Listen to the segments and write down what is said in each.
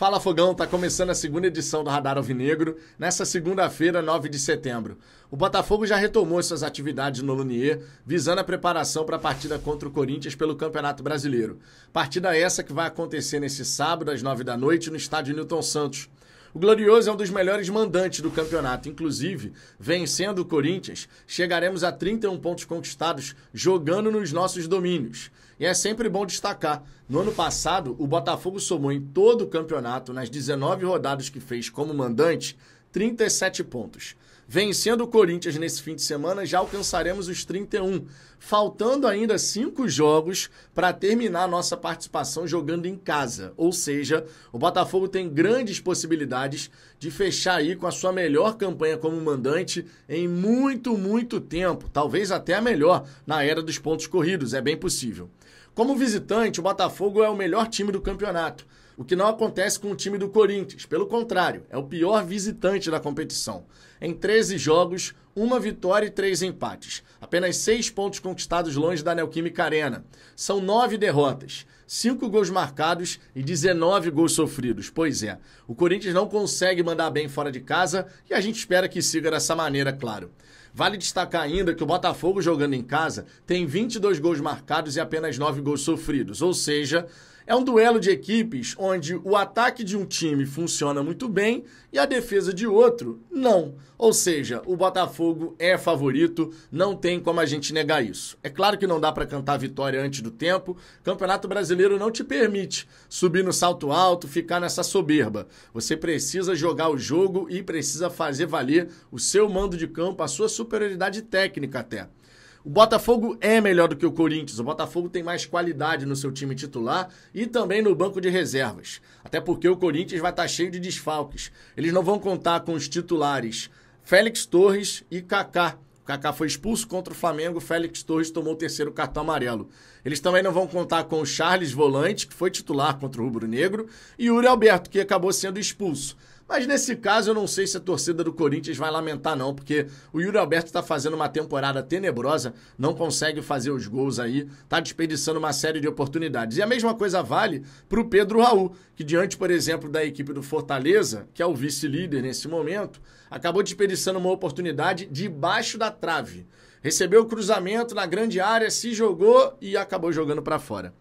Fala Fogão, tá começando a segunda edição do Radar Alvinegro, nessa segunda-feira, 9 de setembro. O Botafogo já retomou suas atividades no Lunier, visando a preparação para a partida contra o Corinthians pelo Campeonato Brasileiro. Partida essa que vai acontecer nesse sábado às 9 da noite no estádio Newton Santos. O Glorioso é um dos melhores mandantes do campeonato. Inclusive, vencendo o Corinthians, chegaremos a 31 pontos conquistados jogando nos nossos domínios. E é sempre bom destacar: no ano passado, o Botafogo somou em todo o campeonato, nas 19 rodadas que fez como mandante, 37 pontos. Vencendo o Corinthians nesse fim de semana, já alcançaremos os 31, faltando ainda cinco jogos para terminar nossa participação jogando em casa. Ou seja, o Botafogo tem grandes possibilidades de fechar aí com a sua melhor campanha como mandante em muito, muito tempo, talvez até a melhor na era dos pontos corridos, é bem possível. Como visitante, o Botafogo é o melhor time do campeonato o que não acontece com o time do Corinthians. Pelo contrário, é o pior visitante da competição. Em 13 jogos, uma vitória e três empates. Apenas seis pontos conquistados longe da Neoquímica Arena. São nove derrotas, cinco gols marcados e 19 gols sofridos. Pois é, o Corinthians não consegue mandar bem fora de casa e a gente espera que siga dessa maneira, claro. Vale destacar ainda que o Botafogo jogando em casa tem 22 gols marcados e apenas 9 gols sofridos, ou seja, é um duelo de equipes onde o ataque de um time funciona muito bem e a defesa de outro não. Ou seja, o Botafogo é favorito, não tem como a gente negar isso. É claro que não dá para cantar vitória antes do tempo. Campeonato Brasileiro não te permite subir no salto alto, ficar nessa soberba. Você precisa jogar o jogo e precisa fazer valer o seu mando de campo, a sua superioridade técnica até. O Botafogo é melhor do que o Corinthians. O Botafogo tem mais qualidade no seu time titular e também no banco de reservas. Até porque o Corinthians vai estar tá cheio de desfalques. Eles não vão contar com os titulares Félix Torres e Kaká. O Kaká foi expulso contra o Flamengo, Félix Torres tomou o terceiro cartão amarelo. Eles também não vão contar com o Charles Volante, que foi titular contra o Rubro Negro, e Uri Alberto, que acabou sendo expulso. Mas nesse caso, eu não sei se a torcida do Corinthians vai lamentar, não, porque o Yuri Alberto está fazendo uma temporada tenebrosa, não consegue fazer os gols aí, está desperdiçando uma série de oportunidades. E a mesma coisa vale para o Pedro Raul, que diante, por exemplo, da equipe do Fortaleza, que é o vice-líder nesse momento, acabou desperdiçando uma oportunidade debaixo da trave. Recebeu o cruzamento na grande área, se jogou e acabou jogando para fora.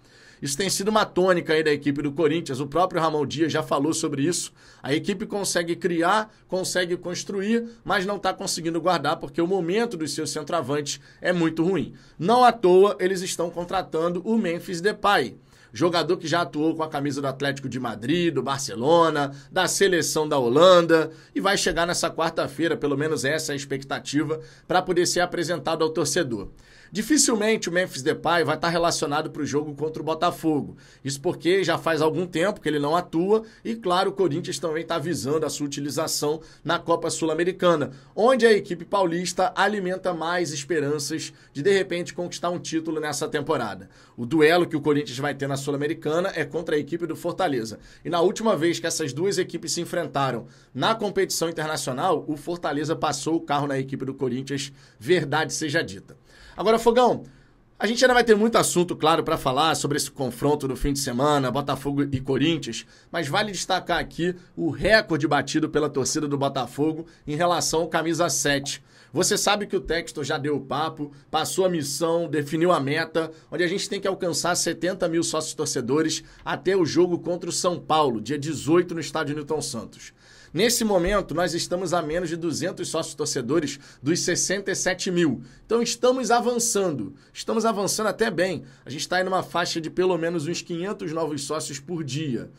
Isso tem sido uma tônica aí da equipe do Corinthians. O próprio Ramon Dias já falou sobre isso. A equipe consegue criar, consegue construir, mas não está conseguindo guardar porque o momento dos seus centroavantes é muito ruim. Não à toa eles estão contratando o Memphis Depay jogador que já atuou com a camisa do Atlético de Madrid, do Barcelona, da seleção da Holanda, e vai chegar nessa quarta-feira, pelo menos essa é a expectativa, para poder ser apresentado ao torcedor. Dificilmente o Memphis Depay vai estar relacionado para o jogo contra o Botafogo. Isso porque já faz algum tempo que ele não atua e, claro, o Corinthians também está visando a sua utilização na Copa Sul-Americana, onde a equipe paulista alimenta mais esperanças de, de repente, conquistar um título nessa temporada. O duelo que o Corinthians vai ter na Sul-Americana é contra a equipe do Fortaleza. E na última vez que essas duas equipes se enfrentaram na competição internacional, o Fortaleza passou o carro na equipe do Corinthians, verdade seja dita. Agora, Fogão, a gente ainda vai ter muito assunto, claro, para falar sobre esse confronto do fim de semana, Botafogo e Corinthians, mas vale destacar aqui o recorde batido pela torcida do Botafogo em relação ao camisa 7. Você sabe que o texto já deu o papo, passou a missão, definiu a meta, onde a gente tem que alcançar 70 mil sócios torcedores até o jogo contra o São Paulo, dia 18, no estádio Newton Santos. Nesse momento, nós estamos a menos de 200 sócios torcedores dos 67 mil. Então, estamos avançando. Estamos avançando até bem. A gente está em uma faixa de pelo menos uns 500 novos sócios por dia.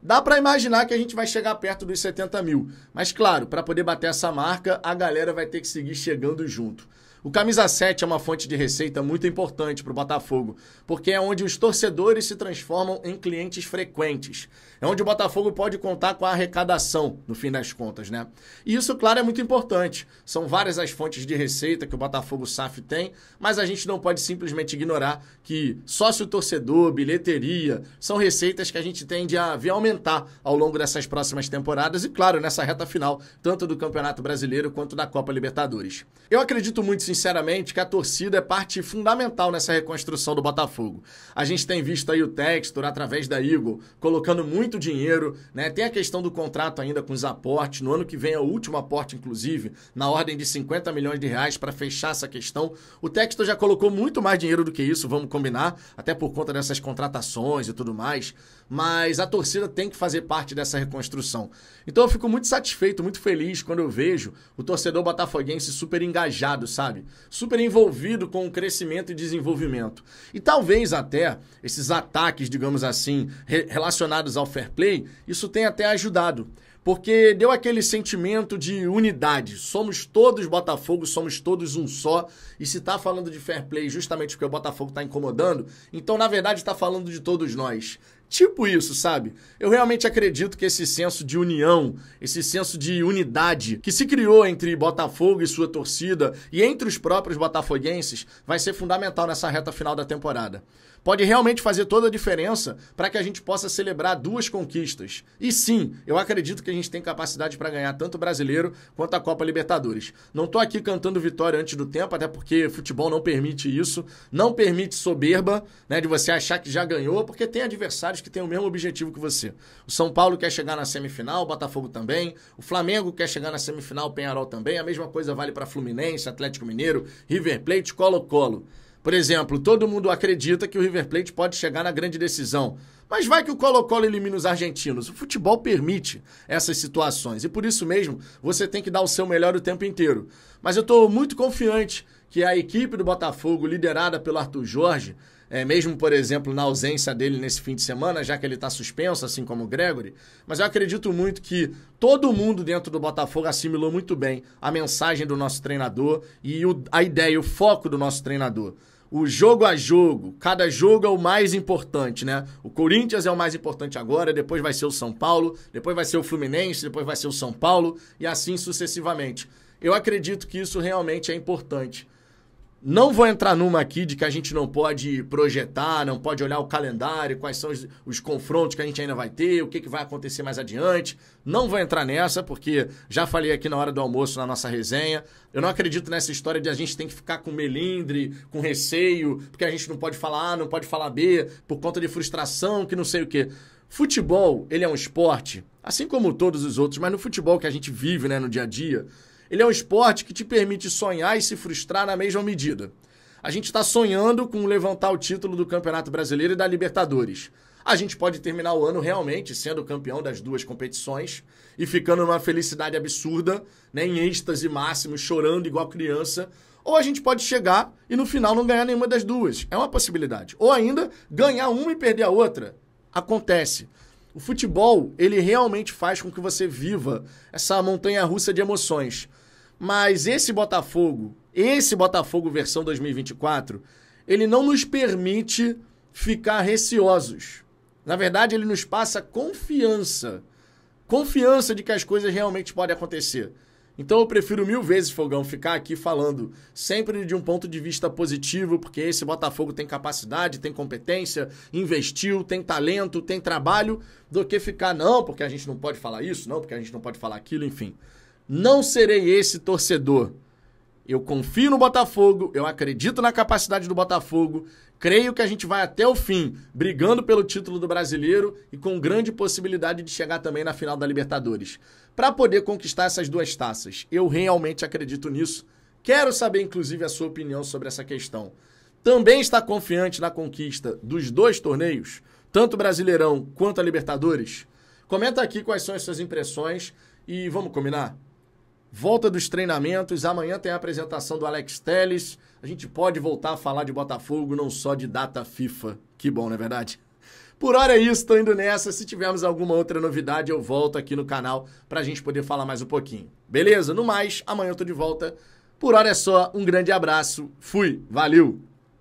Dá para imaginar que a gente vai chegar perto dos 70 mil. Mas, claro, para poder bater essa marca, a galera vai ter que seguir chegando junto. O camisa 7 é uma fonte de receita muito importante para o Botafogo, porque é onde os torcedores se transformam em clientes frequentes. É onde o Botafogo pode contar com a arrecadação, no fim das contas, né? E isso, claro, é muito importante. São várias as fontes de receita que o Botafogo SAF tem, mas a gente não pode simplesmente ignorar que sócio-torcedor, bilheteria, são receitas que a gente tende a ver aumentar ao longo dessas próximas temporadas e, claro, nessa reta final, tanto do Campeonato Brasileiro quanto da Copa Libertadores. Eu acredito muito sinceramente que a torcida é parte fundamental nessa reconstrução do Botafogo. A gente tem visto aí o Textor através da Eagle colocando muito dinheiro, né? Tem a questão do contrato ainda com os aportes. No ano que vem é o último aporte, inclusive, na ordem de 50 milhões de reais para fechar essa questão. O Textor já colocou muito mais dinheiro do que isso, vamos combinar, até por conta dessas contratações e tudo mais mas a torcida tem que fazer parte dessa reconstrução. Então eu fico muito satisfeito, muito feliz quando eu vejo o torcedor botafoguense super engajado, sabe? Super envolvido com o crescimento e desenvolvimento. E talvez até esses ataques, digamos assim, re relacionados ao fair play, isso tenha até ajudado porque deu aquele sentimento de unidade. Somos todos Botafogo, somos todos um só. E se tá falando de fair play justamente porque o Botafogo tá incomodando, então na verdade tá falando de todos nós. Tipo isso, sabe? Eu realmente acredito que esse senso de união, esse senso de unidade que se criou entre Botafogo e sua torcida e entre os próprios botafoguenses vai ser fundamental nessa reta final da temporada. Pode realmente fazer toda a diferença para que a gente possa celebrar duas conquistas. E sim, eu acredito que a gente tem capacidade para ganhar tanto o brasileiro quanto a Copa Libertadores. Não estou aqui cantando vitória antes do tempo, até porque futebol não permite isso, não permite soberba, né, de você achar que já ganhou, porque tem adversários que tem o mesmo objetivo que você. O São Paulo quer chegar na semifinal, o Botafogo também, o Flamengo quer chegar na semifinal, o Penharol também. A mesma coisa vale para Fluminense, Atlético Mineiro, River Plate, Colo-Colo. Por exemplo, todo mundo acredita que o River Plate pode chegar na grande decisão. Mas vai que o Colo-Colo elimina os argentinos. O futebol permite essas situações. E por isso mesmo, você tem que dar o seu melhor o tempo inteiro. Mas eu estou muito confiante que a equipe do Botafogo, liderada pelo Arthur Jorge, é, mesmo, por exemplo, na ausência dele nesse fim de semana, já que ele está suspenso, assim como o Gregory. Mas eu acredito muito que todo mundo dentro do Botafogo assimilou muito bem a mensagem do nosso treinador e o, a ideia, o foco do nosso treinador o jogo a jogo, cada jogo é o mais importante, né? O Corinthians é o mais importante agora, depois vai ser o São Paulo, depois vai ser o Fluminense, depois vai ser o São Paulo e assim sucessivamente. Eu acredito que isso realmente é importante. Não vou entrar numa aqui de que a gente não pode projetar, não pode olhar o calendário, quais são os, os, confrontos que a gente ainda vai ter, o que, que vai acontecer mais adiante. Não vou entrar nessa, porque já falei aqui na hora do almoço, na nossa resenha. Eu não acredito nessa história de a gente tem que ficar com melindre, com receio, porque a gente não pode falar A, não pode falar B, por conta de frustração, que não sei o quê. Futebol, ele é um esporte, assim como todos os outros, mas no futebol que a gente vive né, no dia a dia, ele é um esporte que te permite sonhar e se frustrar na mesma medida. A gente está sonhando com levantar o título do Campeonato Brasileiro e da Libertadores. A gente pode terminar o ano realmente sendo campeão das duas competições e ficando numa felicidade absurda, né, em êxtase máximo, chorando igual criança. Ou a gente pode chegar e no final não ganhar nenhuma das duas. É uma possibilidade. Ou ainda ganhar uma e perder a outra. Acontece. O futebol, ele realmente faz com que você viva essa montanha russa de emoções. Mas esse Botafogo, esse Botafogo versão 2024, ele não nos permite ficar receosos. Na verdade, ele nos passa confiança. Confiança de que as coisas realmente podem acontecer. Então eu prefiro mil vezes, Fogão, ficar aqui falando sempre de um ponto de vista positivo, porque esse Botafogo tem capacidade, tem competência, investiu, tem talento, tem trabalho, do que ficar, não, porque a gente não pode falar isso, não, porque a gente não pode falar aquilo, enfim. Não serei esse torcedor. Eu confio no Botafogo, eu acredito na capacidade do Botafogo, creio que a gente vai até o fim, brigando pelo título do brasileiro e com grande possibilidade de chegar também na final da Libertadores. Para poder conquistar essas duas taças, eu realmente acredito nisso. Quero saber, inclusive, a sua opinião sobre essa questão. Também está confiante na conquista dos dois torneios, tanto Brasileirão quanto a Libertadores? Comenta aqui quais são as suas impressões e vamos combinar? volta dos treinamentos. Amanhã tem a apresentação do Alex Teles. A gente pode voltar a falar de Botafogo, não só de data FIFA. Que bom, não é verdade? Por hora é isso, tô indo nessa. Se tivermos alguma outra novidade, eu volto aqui no canal pra gente poder falar mais um pouquinho. Beleza? No mais, amanhã eu tô de volta. Por hora é só, um grande abraço, fui, valeu!